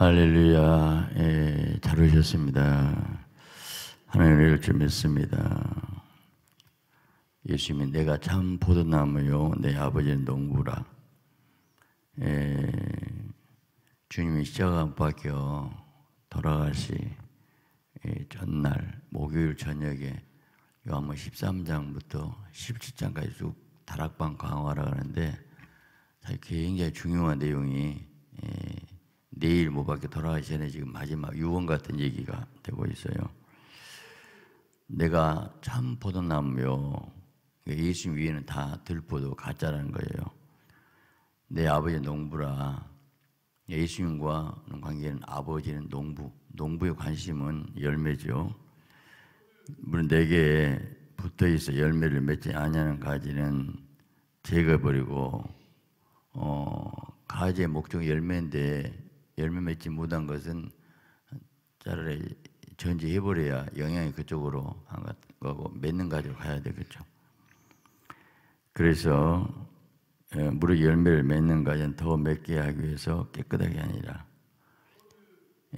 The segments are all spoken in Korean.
할렐루야, 예, 잘 오셨습니다. 하나님을 좀 믿습니다. 예수님이 내가 참 포도나무요, 내 아버지는 농부라. 예, 주님이 시자가 바뀌어 돌아가시 예, 전날 목요일 저녁에 요한복 13장부터 17장까지 쭉 다락방 강화라 하는데 굉장히 중요한 내용이 예, 내일 못밖에 뭐 돌아가기 전에 지금 마지막 유언 같은 얘기가 되고 있어요. 내가 참 포도나무요. 예수님 위에는 다 들포도 가짜라는 거예요. 내 아버지 농부라. 예수님과 관계는 아버지는 농부. 농부의 관심은 열매죠. 물론 내게 붙어 있어 열매를 맺지 아니하는 가지는 제거버리고 어 가지의 목적 열매인데 열매 맺지 못한 것은 차라리 전제해버려야 영향이 그쪽으로 한 거고 맺는 가지로 가야 되겠죠. 그래서 예, 무릇 열매를 맺는 가지는 더 맺게 하기 위해서 깨끗하게 아니라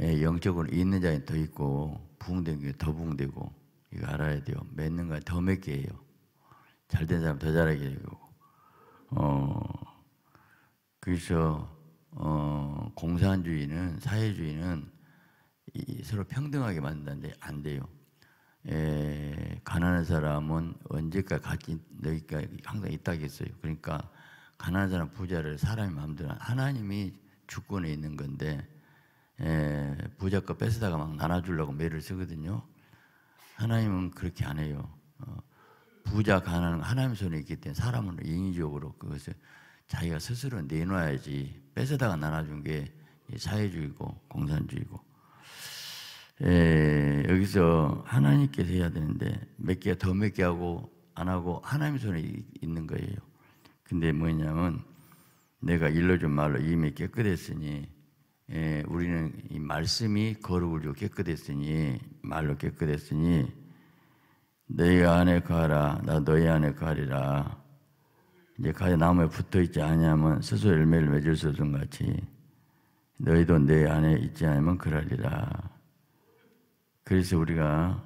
예, 영적으로 있는 자에 더 있고 부흥된 게 더 부흥되고 이거 알아야 돼요. 맺는 가지 더 맺게 해요. 잘된 사람 더 잘하게 되고 어 그래서 어 공산주의는 사회주의는 이, 서로 평등하게 만든다는데 안 돼요. 에, 가난한 사람은 언제까 가진 여기까 항상 있다겠어요. 그러니까 가난한 사람 부자를 사람이 마음대로 하나님이 주권에 있는 건데 에, 부자가 뺏어다가 막 나눠주려고 매를 쓰거든요. 하나님은 그렇게 안 해요. 어, 부자 가난은 하나님 손에 있기 때문에 사람은 인위적으로 그것을 자기가 스스로 내놓아야지 뺏어다가 나눠준 게 사회주의고 공산주의고 에, 여기서 하나님께서 해야 되는데 몇 개 더 몇 개 하고 안 하고 하나님 손에 있는 거예요. 근데 뭐냐면 내가 일러준 말로 이미 깨끗했으니 에, 우리는 이 말씀이 거룩을 주 깨끗했으니 말로 깨끗했으니 너희 안에 거라나 너희 안에 거리라 이제 가지 나무에 붙어 있지 아니하면 스스로 열매를 맺을 수 없음 같이 너희도 내 안에 있지 않으면 그러리라. 그래서 우리가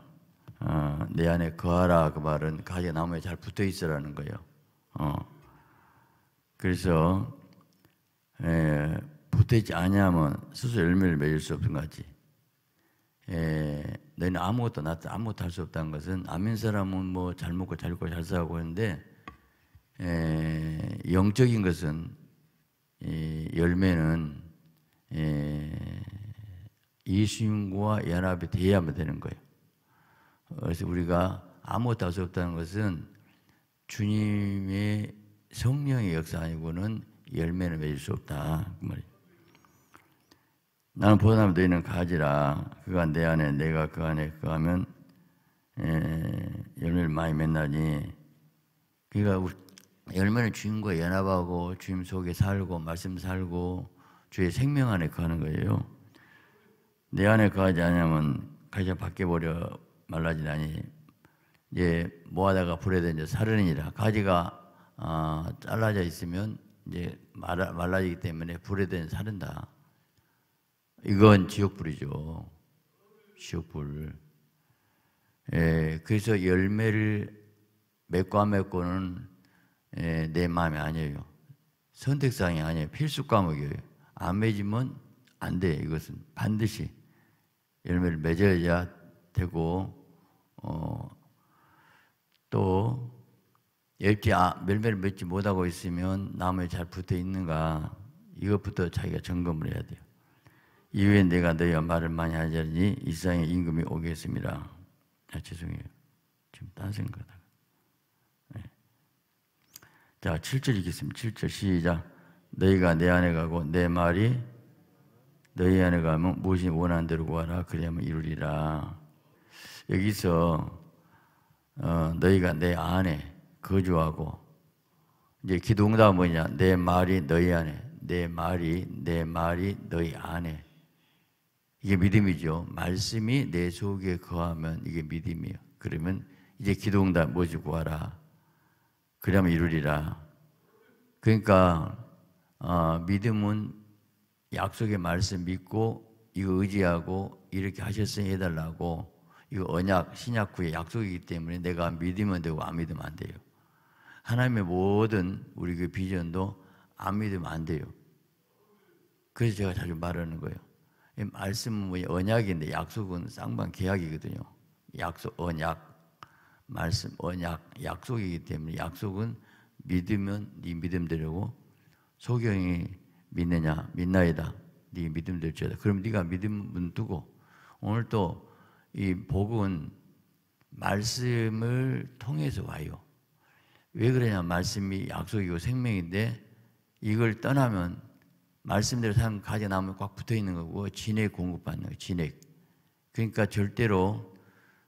어, 내 안에 거하라 그 말은 가지 나무에 잘 붙어 있으라는 거예요. 어. 그래서 에, 붙어 있지 아니하면 스스로 열매를 맺을 수 없음 같이 에, 너희는 아무것도 나한테 아무것도 할 수 없다는 것은 아멘 사람은 뭐 잘 먹고 잘 입고 잘 사고 하는데 에, 영적인 것은 이 열매는 에, 예수님과 연합이 되어야만 뭐 되는 거예요. 그래서 우리가 아무것도 할 수 없다는 것은 주님의 성령의 역사 아니고는 열매를 맺을 수 없다. 그 말이에요. 나는 보나무도 는 가지라 그가 내 안에 내가 그 안에 그 하면 에, 열매를 많이 맺나니 그러니까 열매는 주님과 연합하고 주님 속에 살고 말씀 살고 주의 생명 안에 거하는 거예요. 내 안에 거하지 않으면 가시 밖에 버려 말라지나니 이제 모아다가 불에 던져 사르니라 가지가 어, 잘라져 있으면 이제 말라, 말라지기 때문에 불에 던져 사른다. 이건 지옥불이죠. 지옥불. 예, 그래서 열매를 맺고 안 맺고는 예, 내 마음이 아니에요. 선택사항이 아니에요. 필수 과목이에요. 안 맺으면 안 돼. 이것은 반드시 열매를 맺어야 되고 어, 또 열매 아, 열매를 맺지 못하고 있으면 나무에 잘 붙어 있는가 이것부터 자기가 점검을 해야 돼요. 이후에 내가 너희와 말을 많이 하자니 일상의 임금이 오겠습니다. 아, 죄송해요. 지금 딴 생각을. 자, 7절 읽겠습니다. 7절 시작. 너희가 내 안에 가고 내 말이 너희 안에 가면 무엇이 원하는 대로 구하라 그래야만 이루리라. 여기서 어, 너희가 내 안에 거주하고 이제 기도응 뭐냐? 내 말이 너희 안에, 내 말이 내 말이 너희 안에. 이게 믿음이죠. 말씀이 내 속에 거하면 이게 믿음이에요. 그러면 이제 기도응답 뭐지 구하라. 그러면 이루리라. 그러니까 어, 믿음은 약속의 말씀 믿고 이거 의지하고 이렇게 하셨으니 해달라고 이거 언약 신약후의 약속이기 때문에 내가 믿으면 되고 안 믿으면 안 돼요. 하나님의 모든 우리 그 비전도 안 믿으면 안 돼요. 그래서 제가 자주 말하는 거예요. 말씀은 언약인데 약속은 쌍방 계약이거든요. 약속 언약 말씀 언약 어, 약속이기 때문에 약속은 믿으면 네 믿음 되려고 소경이 믿느냐 믿나이다 네 믿음 될지어다 그럼 네가 믿음은 두고 오늘 또 이 복은 말씀을 통해서 와요 왜 그러냐 말씀이 약속이고 생명인데 이걸 떠나면 말씀대로 삶 가져나면 꽉 붙어있는 거고 진액 공급받는 거예요 진액 그러니까 절대로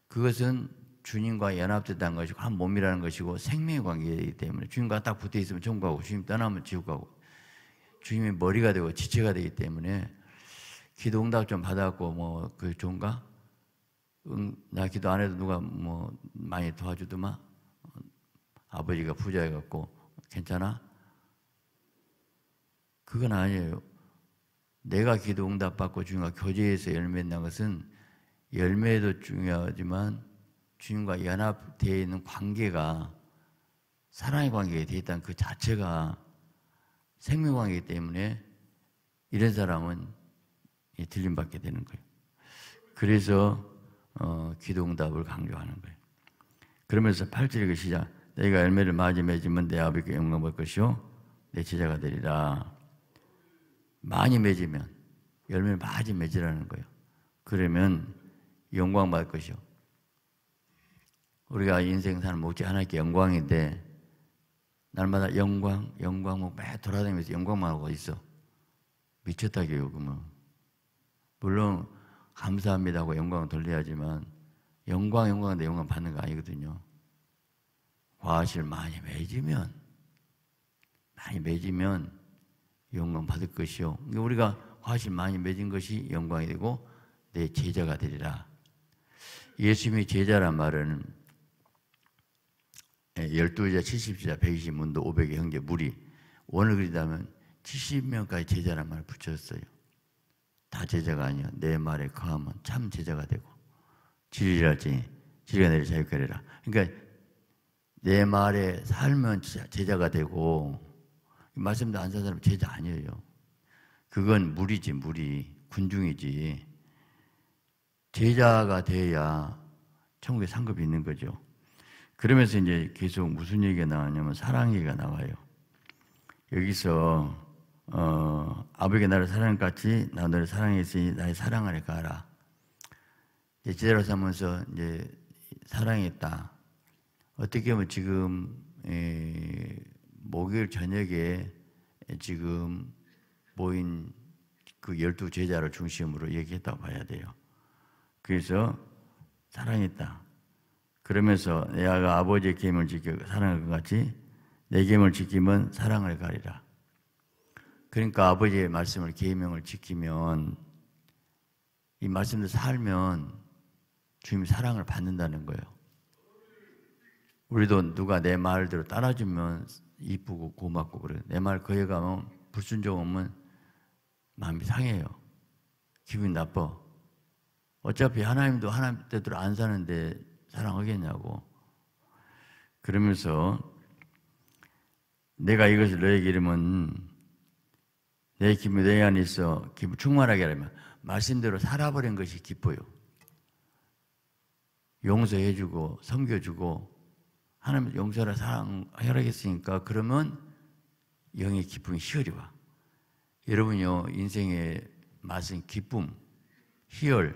그것은 주님과 연합됐다는 것이고 한 몸이라는 것이고 생명의 관계이기 때문에 주님과 딱 붙어 있으면 천국하고 주님 떠나면 지옥가고주님이 머리가 되고 지체가 되기 때문에 기도 응답 좀 받았고 뭐그 좋은가? 응, 나 기도 안 해도 누가 뭐 많이 도와주더만 아버지가 부자해갖고 괜찮아? 그건 아니에요. 내가 기도 응답 받고 주님과 교제해서 열매 난 것은 열매도 중요하지만 주님과 연합되어 있는 관계가 사랑의 관계에 되어 있다는 그 자체가 생명 관계이기 때문에 이런 사람은 들림받게 되는 거예요. 그래서 어, 기도응답을 강조하는 거예요. 그러면서 8절의 그 시작 내가 열매를 맞이 맺으면 내아버께 영광 받을 것이요 내 제자가 되리라. 많이 맺으면 열매를 많이 맺으라는 거예요. 그러면 영광 받을 것이요. 우리가 인생 사는 목지않나님 영광인데 날마다 영광, 영광 뭐매 돌아다니면서 영광만 하고 있어. 미쳤다 교육은. 물론 감사합니다 하고 영광 을 돌려야지만 영광 영광인데 영광 받는 거 아니거든요. 과실 많이 맺으면 많이 맺으면 영광 받을 것이요. 그러니까 우리가 과실 많이 맺은 것이 영광이 되고 내 제자가 되리라. 예수님이 제자란 말은 12제자, 70제자, 120 문도, 500의 형제, 무리. 원을 그리다면 70명까지 제자란 말을 붙였어요. 다 제자가 아니야. 내 말에 거하면 참 제자가 되고 지리라지지리가내리 자유가리라. 그러니까 내 말에 살면 제자가 되고 말씀도 안산 사람 제자 아니에요. 그건 무리지 무리 군중이지 제자가 돼야 천국에 상급이 있는 거죠. 그러면서 이제 계속 무슨 얘기가 나왔냐면 사랑 얘기가 나와요. 여기서 어, 아버지 나를 사랑같이 나 너를 사랑했으니 나의 사랑을 가라. 그 제자로 삼면서 이제 사랑했다. 어떻게 보면 지금 에, 예, 목요일 저녁에 지금 모인 그 열두 제자를 중심으로 얘기했다고 봐야 돼요. 그래서 사랑했다. 그러면서 내 아가 아버지의 계명을 지켜 사랑할 것 같이 내 계명을 지키면 사랑을 가리라. 그러니까 아버지의 말씀을 계명을 지키면 이 말씀을 살면 주님 사랑을 받는다는 거예요. 우리도 누가 내 말대로 따라주면 이쁘고 고맙고 그래. 내 말 거에 가면 불순종하면 마음이 상해요. 기분이 나빠. 어차피 하나님도 하나님 때대로안 사는데 사랑하겠냐고. 그러면서 내가 이것을 너에게 이름은 내 기쁨이 너희 안에 있어 기쁨 충만하게 하려면 말씀대로 살아버린 것이 기뻐요. 용서해주고 섬겨주고 하나님 용서를 사랑하라겠으니까 그러면 영의 기쁨이 희열이 와. 여러분요 인생의 맛은 기쁨, 희열,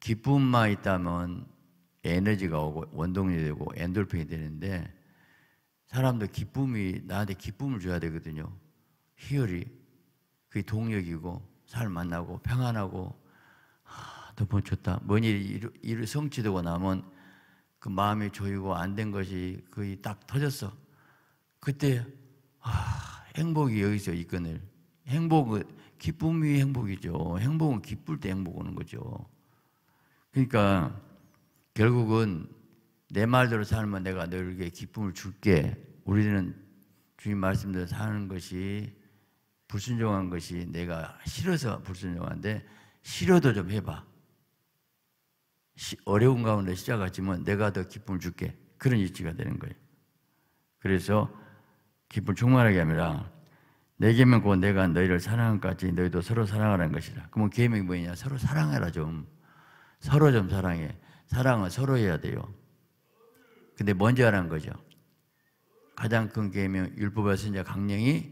기쁨만 있다면 에너지가 오고 원동이 되고 엔돌핀이 되는데 사람도 기쁨이 나한테 기쁨을 줘야 되거든요. 희열이 그게 동력이고 사 만나고 평안하고 하, 너 좋다. 뭔 일이 일을 성취되고 나면 그 마음이 조이고 안 된 것이 거의 딱 터졌어. 그때 아, 행복이 여기서 이 끈을 행복은 기쁨이 행복이죠. 행복은 기쁠 때 행복 오는 거죠. 그러니까 결국은 내 말대로 살면 내가 너에게 기쁨을 줄게. 우리는 주님 말씀대로 사는 것이 불순종한 것이 내가 싫어서 불순종한데 싫어도 좀 해봐. 어려운 가운데 시작하지만 내가 더 기쁨을 줄게. 그런 이치가 되는 거예요. 그래서 기쁨 충만하게 아니라 내게면 곧 내가 너희를 사랑한까지 너희도 서로 사랑하라는 것이라. 그러면 계명이 뭐냐? 서로 사랑해라 좀. 서로 좀 사랑해. 사랑은 서로 해야 돼요. 근데 먼저 하는 거죠. 가장 큰 계명 율법을 쓴자 강령이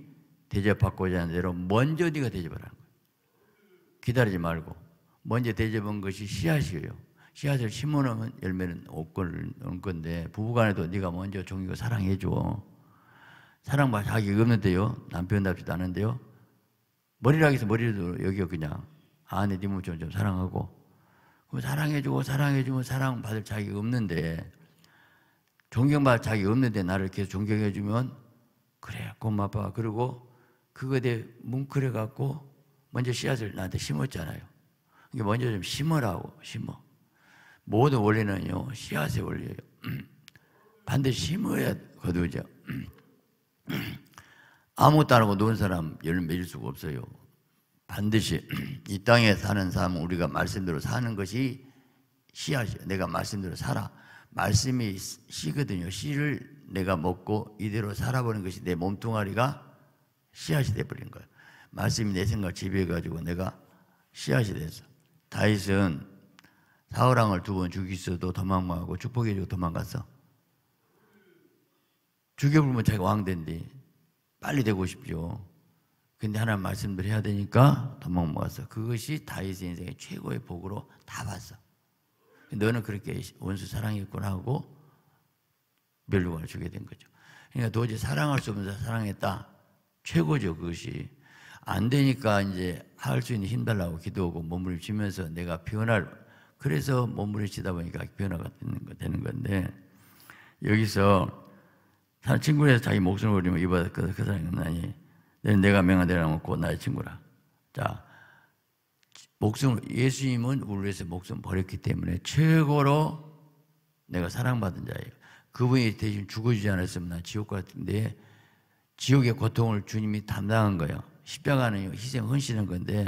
대접받고자 하는 대로 먼저 네가 대접하라는 거예요. 기다리지 말고 먼저 대접한 것이 씨앗이에요. 씨앗을 심어놓으면 열매는 없는 건데 부부간에도 네가 먼저 종이고 사랑해 줘. 사랑만 자기 없는데요. 남편답지도 않은데요. 머리라고 해서 머리를 여기요 그냥. 아내 네, 네, 몸처럼 좀 사랑하고 사랑해주고 뭐 사랑해주면 사랑받을 자격이 없는데 존경받을 자격이 없는데 나를 계속 존경해주면 그래 고마워 그리고 그거에 뭉클해갖고 먼저 씨앗을 나한테 심었잖아요 그러니까 먼저 좀 심으라고 심어 모든 원리는요 씨앗의 원리예요 반드시 심어야 거두죠 아무것도 안 하고 논 사람 열매 맺을 수가 없어요 반드시 이 땅에 사는 사삶 우리가 말씀대로 사는 것이 씨앗이에요. 내가 말씀대로 살아. 말씀이 씨거든요. 씨를 내가 먹고 이대로 살아보는 것이 내 몸뚱아리가 씨앗이 돼버린 거예요. 말씀이 내 생각 지배해가지고 내가 씨앗이 됐어. 다윗은 사울왕을 두 번 죽이어도 도망가고 축복해주고 도망갔어. 죽여버리면 자기가 왕 된디 빨리 되고 싶죠. 근데 하나님 말씀대로 해야 되니까 도망 먹었어. 그것이 다윗의 인생의 최고의 복으로 다 봤어. 너는 그렇게 원수 사랑했구나 하고 멸류관을 주게 된 거죠. 그러니까 도저히 사랑할 수 없는 사랑했다. 최고죠, 그것이. 안 되니까 이제 할 수 있는 힘 달라고 기도하고 몸부림치면서 내가 변할, 그래서 몸부림치다 보니까 변화가 되는, 거, 되는 건데, 여기서 친구에서 자기 목숨을 버리면 이받았그 그 사람이. 네, 내가 명하대라 놓고 나의 친구라. 자, 목숨 예수님은 우리 위해서 목숨 버렸기 때문에 최고로 내가 사랑받은 자예요. 그분이 대신 죽어주지 않았으면 나 지옥 같은데 지옥의 고통을 주님이 담당한 거예요. 십자가는 희생 헌신한 건데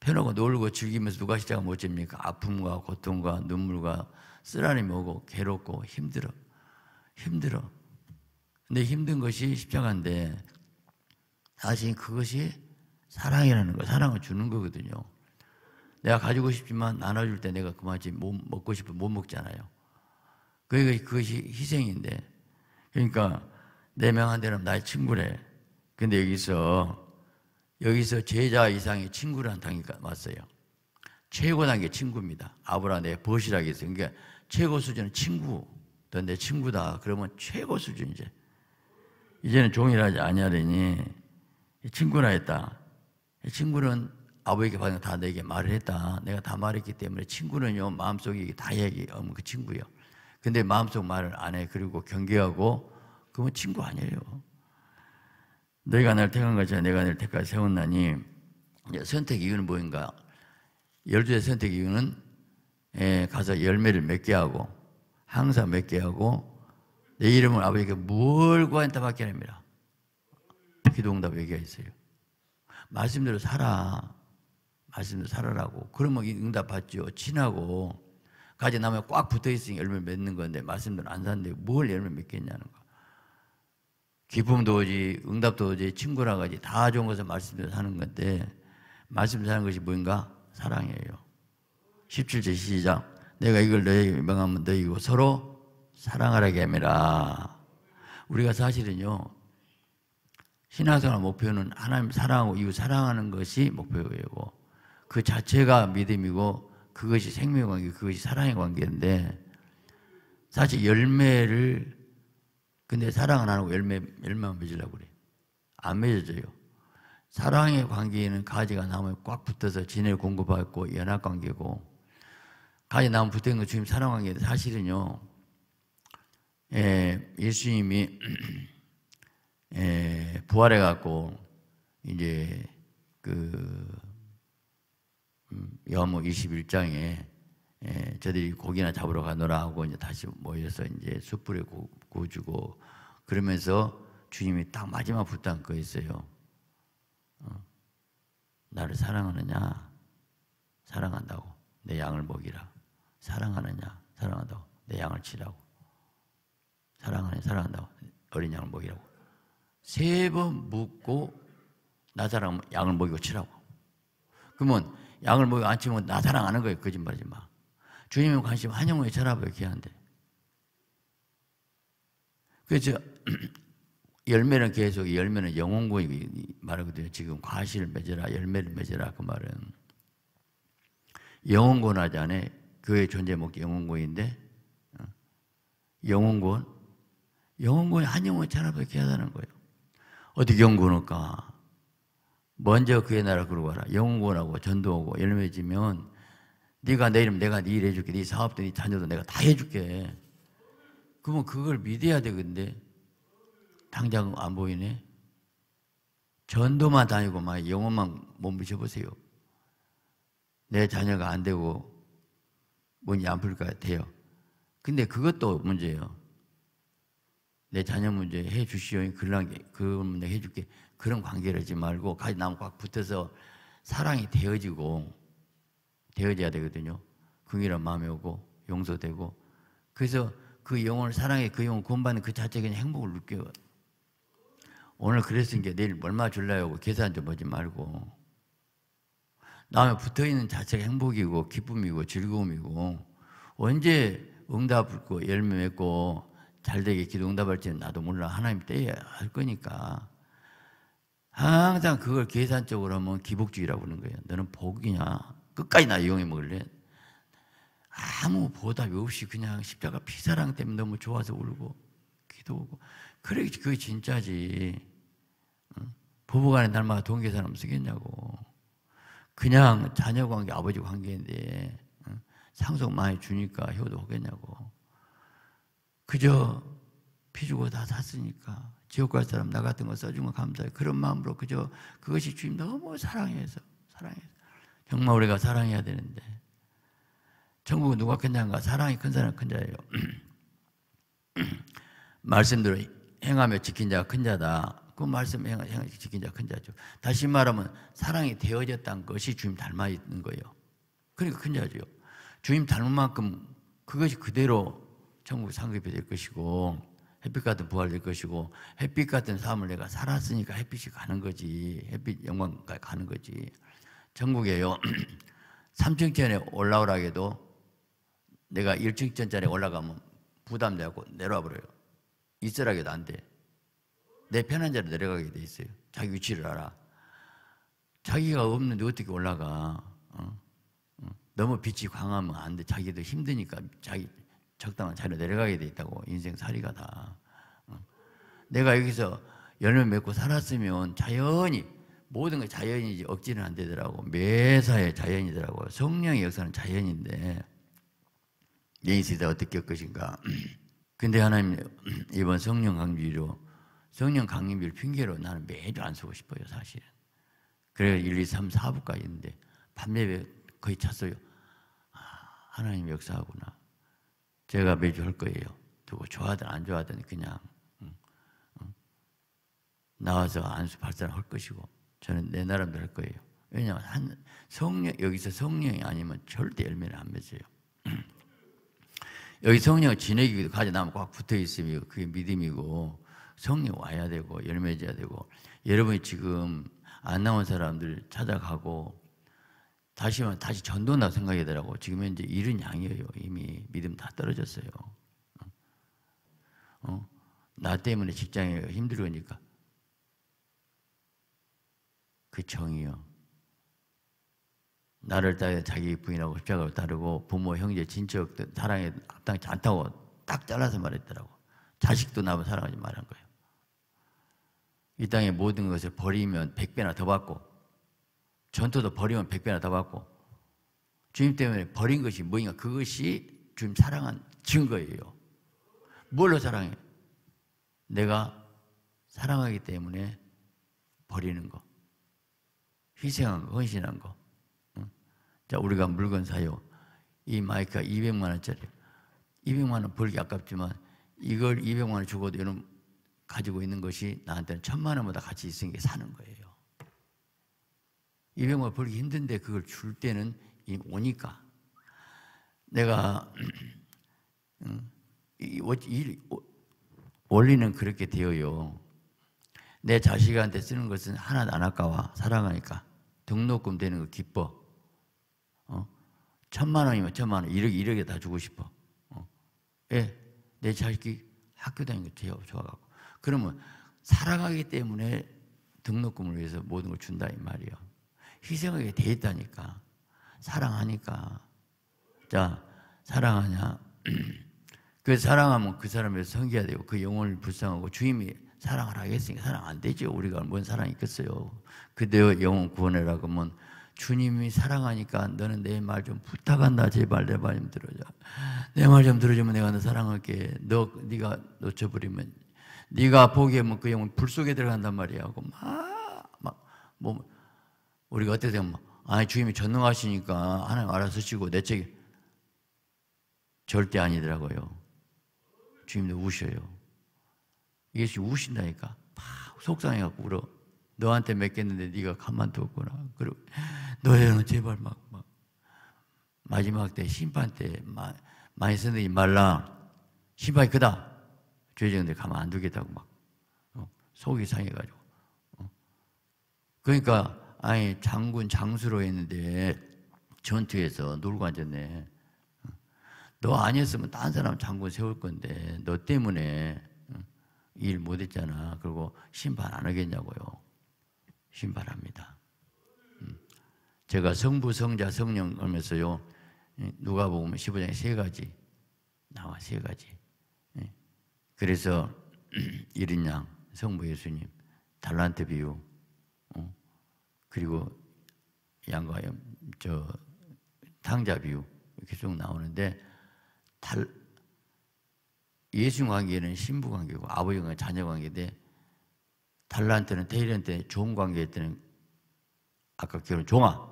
편하고 놀고 즐기면서 누가 십자가 못 집니까? 아픔과 고통과 눈물과 쓰라림 오고 괴롭고 힘들어 힘들어. 근데 힘든 것이 십자가인데 사실 그것이 사랑이라는 거, 사랑을 주는 거거든요. 내가 가지고 싶지만 나눠줄 때 내가 그만치 못 먹고 싶으면 못 먹잖아요. 그게 그것이 희생인데, 그러니까 네 명한테 는 나의 친구래. 근데 여기서 여기서 제자 이상의 친구라는 단계가 왔어요. 최고 단계 친구입니다. 아브라함의 벗이라고 했어요. 그러니까 최고 수준은 친구. 넌내 친구다. 그러면 최고 수준 이제. 이제는 종이라지 아니하리니 친구나 했다. 친구는 아버에게 받은 다 내게 말을 했다. 내가 다 말했기 때문에 친구는요, 마음속에 다 얘기하면 어, 뭐 그 친구요. 근데 마음속 말을 안 해. 그리고 경계하고, 그러 친구 아니에요. 너희가 날 택한 것이야. 내가 널 택하여 세웠나니. 선택 이유는 뭐인가? 열주의 선택 이유는, 에, 예, 가서 열매를 맺게 하고, 항상 맺게 하고, 내 이름을 아버지께 뭘 구한다 받게 합니다. 기도응답 얘기가 있어요. 말씀대로 살아. 말씀대로 살아라고. 그러면 응답받죠. 친하고 가지 나무에 꽉 붙어 있으니 열매 맺는 건데 말씀대로 안 사는데 뭘 열매 맺겠냐는 거. 기쁨도 오지, 응답도 오지, 친구라 가지 다 좋은 것을 말씀대로 사는 건데 말씀 사는 것이 뭔가 사랑이에요. 17제 시작. 내가 이걸 너에게 명하면 너희고 서로 사랑하라 게아니라 우리가 사실은요 신화생활 목표는 하나님 사랑하고 이웃 사랑하는 것이 목표이고 그 자체가 믿음이고 그것이 생명 관계, 그것이 사랑의 관계인데 사실 열매를 근데 사랑을안 하고 열매 열매만 맺으려고 그래. 안 맺어져요. 사랑의 관계에는 가지가 나무에 꽉 붙어서 진을 공급받고 연합 관계고 가지 나무 붙은 거 주님 사랑 관계인데 사실은요. 예, 예수님이 예, 부활해 갖고 이제 그 음, 여무 21장에 예, 저들이 고기나 잡으러 가노라 하고 이제 다시 모여서 이제 숯불에 구워주고 그러면서 주님이 딱 마지막 불단거 있어요. 어, 나를 사랑하느냐? 사랑한다고. 내 양을 먹이라. 사랑하느냐? 사랑한다고. 내 양을 치라고. 사랑하느냐? 사랑한다고. 어린 양을 먹이라고. 세번 묻고 나사랑 양을 먹이고 치라고. 그러면 양을 먹이고 안 치면 나사랑 하는 거예요. 거짓말하지 마. 주님의 관심 한영호의 철학을 기한데. 그래서 열매는 계속 열매는 영혼구이 말하거든요. 지금 과실을 맺으라 열매를 맺으라 그 말은 영혼구원 하지 않아 교회 존재 목적 영혼구인데 영혼구원 영혼구원 한영호 철학을 기하다는 거예요. 어디 떻게구고할까 먼저 그의 나라 그러고 가라. 영원하고 전도하고 열매지면 네가 내 이름 내가 네 일 해줄게. 네 사업도 네 자녀도 내가 다 해줄게. 그러면 그걸 믿어야 되겠는데 당장 안 보이네. 전도만 다니고 막 영혼만 못미쳐 보세요. 내 자녀가 안 되고 문이 안풀같아요 근데 그것도 문제예요. 내 자녀 문제 해 주시오. 그런 그 문제 해 줄게. 그런 관계를 하지 말고 가지 나무 꽉 붙어서 사랑이 되어지고 되어져야 되거든요. 긍이란 마음이 오고 용서되고 그래서 그 영혼을 사랑해 그 영혼 을 구원받는 그자체가 그냥 행복을 느껴요. 오늘 그랬으니까 내일 얼마 줄라요 하고 계산 좀하지 말고 남에 붙어있는 자체가 행복이고 기쁨이고 즐거움이고 언제 응답 을고 열매 맺고 잘 되게 기도 응답할지는 나도 몰라. 하나님 때에 할 거니까. 항상 그걸 계산적으로 하면 기복주의라고 그러는 거예요. 너는 복이냐? 끝까지 나 이용해 먹을래? 아무 보답이 없이 그냥 십자가 피사랑 때문에 너무 좋아서 울고 기도하고 그래 그게 진짜지 부부간의 날마다 동계사람 쓰겠냐고 그냥 자녀 관계 아버지 관계인데 상속 많이 주니까 효도 하겠냐고 그저 피 주고 다 샀으니까 지옥 갈 사람 나 같은 거 써준 거 감사해. 그런 마음으로 그저 그것이 주님 너무 사랑해서 사랑해서 정말 우리가 사랑해야 되는데 천국은 누가 큰 자인가? 사랑이 큰 사람 큰 자예요. 말씀대로 행하며 지킨 자가 큰 자다. 그 말씀 행하, 행 지킨 자가 큰 자죠. 다시 말하면 사랑이 되어졌다는 것이 주님 닮아 있는 거예요. 그러니까 큰 자죠. 주님 닮은 만큼 그것이 그대로 천국 상급이 될 것이고 햇빛 같은 부활될 것이고 햇빛 같은 삶을 내가 살았으니까 햇빛이 가는 거지 햇빛 영광까지 가는 거지 천국에요 3층천에 올라오라 해도 내가 1층천짜리 올라가면 부담되고 내려와 버려요 있으라 해도 안돼내 편한 자리로 내려가게 돼 있어요 자기 위치를 알아 자기가 없는데 어떻게 올라가 어? 어? 너무 빛이 강하면 안 돼. 자기도 힘드니까 자기 적당한 자리로 내려가게 돼 있다고 인생 살이가 다. 어. 내가 여기서 열매 맺고 살았으면 자연히 모든 게 자연이지 억지는 안 되더라고. 매사에 자연이더라고. 성령의 역사는 자연인데 내 인생이 다 어떻게 할 것인가. 근데 하나님 이번 성령 강림로 성령 강림비를 핑계로 나는 매주 안 쓰고 싶어요 사실. 그래 1, 2, 3, 4부까지 있는데 밤 예배 거의 찼어요. 아, 하나님 역사하구나. 제가 매주 할 거예요. 누구 좋아하든 안 좋아하든 그냥 나와서 안수할 사람 할 것이고 저는 내 나름대로 할 거예요. 왜냐하면 한 성령 여기서 성령이 아니면 절대 열매를 안 맺어요. 여기 성령 지내기 위 가지나면 꽉 붙어 있으면 그게 믿음이고 성령 와야 되고 열매 져야 되고 여러분이 지금 안 나온 사람들 찾아가고 다시 말 다시 전도나 생각이 더라고 지금 현재 이른 양이에요. 이미 믿음 다 떨어졌어요. 어? 어? 나 때문에 직장에 힘들으니까 그 정이요. 나를 따라 자기 부인하고 십자가를 따르고 부모, 형제, 친척 사랑에 합당치 않다고 딱 잘라서 말했더라고. 자식도 남을 사랑하지 말한 거예요. 이 땅의 모든 것을 버리면 백배나더 받고 전투도 버리면 백배나 더 받고 주님 때문에 버린 것이 뭐인가 그것이 주님 사랑한 증거예요. 뭘로 사랑해? 내가 사랑하기 때문에 버리는 거, 희생한 거, 헌신한 거. 자, 우리가 물건 사요. 이 마이크가 200만 원짜리. 200만 원 벌기 아깝지만 이걸 200만 원 주고도 이런 가지고 있는 것이 나한테는 천만 원보다 같이 있으니까 사는 거예요. 이병0만 벌기 힘든데 그걸 줄 때는 이 오니까. 내가, 이, 원리는 그렇게 되어요. 내 자식한테 쓰는 것은 하나도 안 아까워. 사랑하니까. 등록금 되는 거 기뻐. 어? 천만 원이면 천만 원. 이억이억에다 주고 싶어. 어? 예. 내 자식이 학교 다니는 거 제일 좋아하고. 그러면 사랑하기 때문에 등록금을 위해서 모든 걸 준다, 이 말이야. 희생하게 돼 있다니까. 사랑하니까. 자, 사랑하냐? 그 사랑하면 그 사람을 섬겨야 되고 그 영혼을 불쌍하고 주님이 사랑을 하겠으니까 사랑 안 되죠. 우리가 뭔 사랑이 있겠어요. 그대의 영혼 구원해라 그러면 주님이 사랑하니까 너는 내 말 좀 부탁한다. 제발 내 말 좀 들어줘. 내 말 좀 들어주면 내가 너 사랑할게. 너 네가 놓쳐버리면 네가 포기하면 그 영혼 불 속에 들어간단 말이야. 하고 막막 몸 우리가 어떻게 되면 뭐, 아니 주님이 전능하시니까 하나님 알아서 시고 내 책임 절대 아니더라고요. 주님도 우셔요. 이게 우신다니까 막 속상해갖고 울어. 너한테 맺겠는데 네가 가만뒀구나. 그리고 너희는 제발 막, 막 마지막 때 심판 때 많이 쓰는데 말라. 심판이 크다. 죄쟁들 가만 안 두겠다고 막 어? 속이 상해가지고. 어? 그러니까 아니 장군 장수로 했는데 전투에서 놀고 앉았네. 너 아니었으면 다른 사람 장군 세울 건데 너 때문에 일 못했잖아. 그리고 심판 안 하겠냐고요. 심판합니다. 음. 제가 성부, 성자, 성령 하면서요. 누가 보면 15장에 세 가지 나와 세 가지. 그래서 1인 양 성부 예수님 달란트 비유 그리고 양과염, 저 당자비유 이렇게 쭉 나오는데 달, 예수 관계는 신부 관계고 아버지 관계 자녀 관계인데 달란트는 테일한테 좋은 관계였 때는 아까 결혼 종아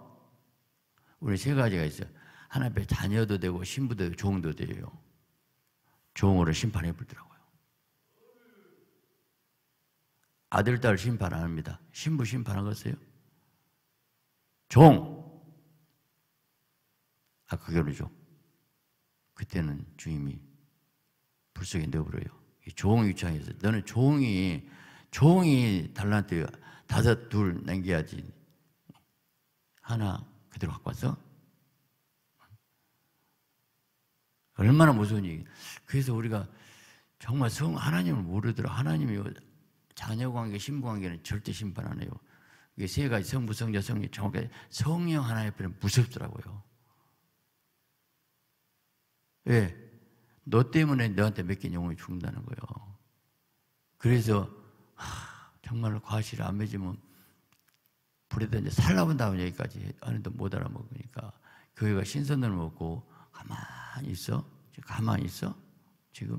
우리 세 가지가 있어요. 하나님 앞 자녀도 되고 신부도 되고 종도 돼요. 종으로 심판해 불더라고요. 아들 딸 심판 안 합니다. 신부 심판하겠어요? 종. 아까 그 결루죠 그때는 주임이 불쌍히 내버려요. 종 입장에서 너는 종이 종이 달란트 다섯 둘 남겨야지 하나 그대로 갖고 왔어? 얼마나 무서운 얘기. 그래서 우리가 정말 성 하나님을 모르더라. 하나님이 자녀 관계, 신부 관계는 절대 심판 안 해요. 이게 세 가지 성부, 성자, 성령, 정확하게 성령 하나의 편은 무섭더라고요. 왜? 예. 너 때문에 너한테 맡긴 영혼이 죽는다는 거예요. 그래서 하, 정말로 과실을 안 맺으면 불에다 이 살라본 다음 얘기까지 하는데 못 알아먹으니까 교회가 신선을 먹고 가만히 있어? 가만히 있어? 지금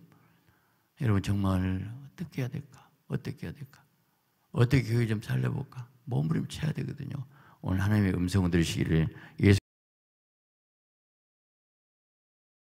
여러분 정말 어떻게 해야 될까? 어떻게 해야 될까? 어떻게 교회 좀 살려볼까? 몸부림쳐야 되거든요. 오늘 하나님의 음성을 들으시기를 예수